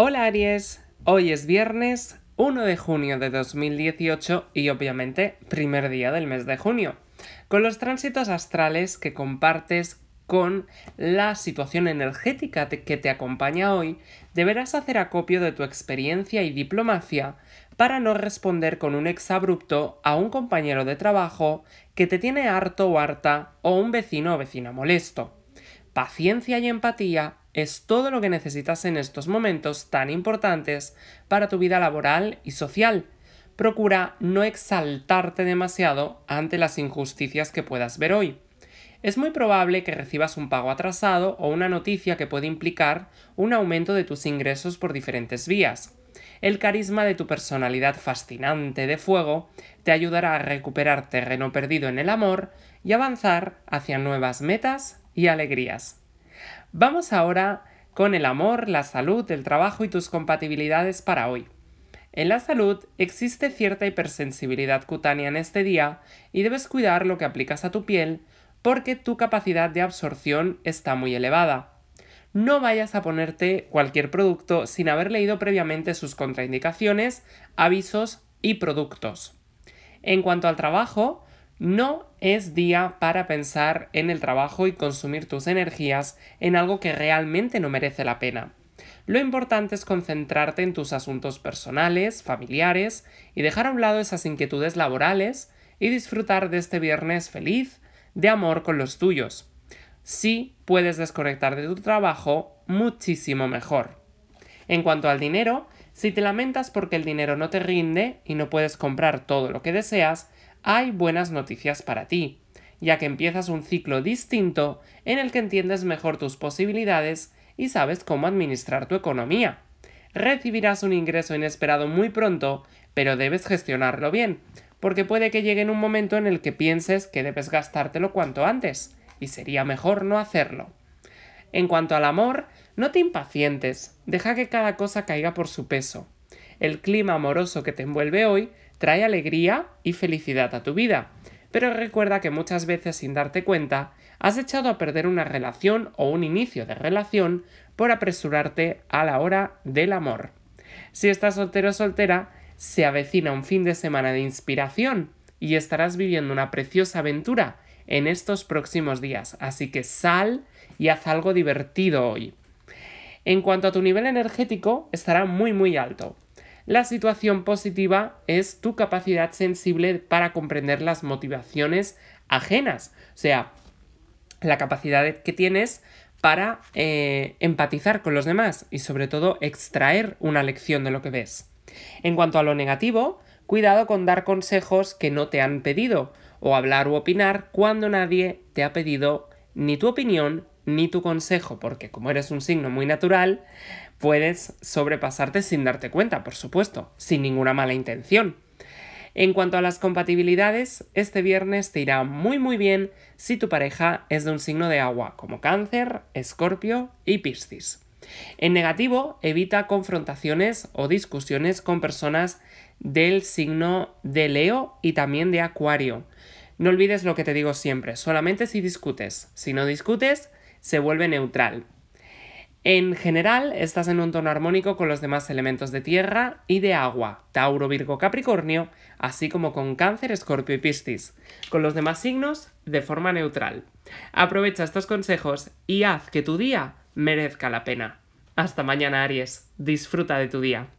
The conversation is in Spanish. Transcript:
Hola Aries, hoy es viernes 1 de junio de 2018 y obviamente primer día del mes de junio, con los tránsitos astrales que compartes con la situación energética que te acompaña hoy, deberás hacer acopio de tu experiencia y diplomacia para no responder con un ex abrupto a un compañero de trabajo que te tiene harto o harta o un vecino o vecina molesto. Paciencia y empatía es todo lo que necesitas en estos momentos tan importantes para tu vida laboral y social. Procura no exaltarte demasiado ante las injusticias que puedas ver hoy. Es muy probable que recibas un pago atrasado o una noticia que puede implicar un aumento de tus ingresos por diferentes vías. El carisma de tu personalidad fascinante de fuego te ayudará a recuperar terreno perdido en el amor y avanzar hacia nuevas metas y alegrías. Vamos ahora con el amor, la salud, el trabajo y tus compatibilidades para hoy. En la salud existe cierta hipersensibilidad cutánea en este día y debes cuidar lo que aplicas a tu piel porque tu capacidad de absorción está muy elevada. No vayas a ponerte cualquier producto sin haber leído previamente sus contraindicaciones, avisos y productos. En cuanto al trabajo, no es día para pensar en el trabajo y consumir tus energías en algo que realmente no merece la pena. Lo importante es concentrarte en tus asuntos personales, familiares y dejar a un lado esas inquietudes laborales y disfrutar de este viernes feliz de amor con los tuyos. Si puedes desconectar de tu trabajo, muchísimo mejor. En cuanto al dinero, si te lamentas porque el dinero no te rinde y no puedes comprar todo lo que deseas, hay buenas noticias para ti, ya que empiezas un ciclo distinto en el que entiendes mejor tus posibilidades y sabes cómo administrar tu economía. Recibirás un ingreso inesperado muy pronto, pero debes gestionarlo bien, porque puede que llegue en un momento en el que pienses que debes gastártelo cuanto antes, y sería mejor no hacerlo. En cuanto al amor, no te impacientes, deja que cada cosa caiga por su peso. El clima amoroso que te envuelve hoy trae alegría y felicidad a tu vida. Pero recuerda que muchas veces sin darte cuenta, has echado a perder una relación o un inicio de relación por apresurarte a la hora del amor. Si estás soltero o soltera, se avecina un fin de semana de inspiración y estarás viviendo una preciosa aventura en estos próximos días, así que sal y haz algo divertido hoy. En cuanto a tu nivel energético, estará muy muy alto, la situación positiva es tu capacidad sensible para comprender las motivaciones ajenas, o sea, la capacidad que tienes para eh, empatizar con los demás y sobre todo extraer una lección de lo que ves. En cuanto a lo negativo, cuidado con dar consejos que no te han pedido o hablar u opinar cuando nadie te ha pedido ni tu opinión ni tu consejo, porque como eres un signo muy natural, puedes sobrepasarte sin darte cuenta, por supuesto, sin ninguna mala intención. En cuanto a las compatibilidades, este viernes te irá muy muy bien si tu pareja es de un signo de agua, como cáncer, escorpio y piscis. En negativo, evita confrontaciones o discusiones con personas del signo de Leo y también de Acuario. No olvides lo que te digo siempre, solamente si discutes. Si no discutes, se vuelve neutral. En general, estás en un tono armónico con los demás elementos de tierra y de agua, Tauro, Virgo, Capricornio, así como con Cáncer, Escorpio y Piscis, con los demás signos de forma neutral. Aprovecha estos consejos y haz que tu día merezca la pena. Hasta mañana, Aries. Disfruta de tu día.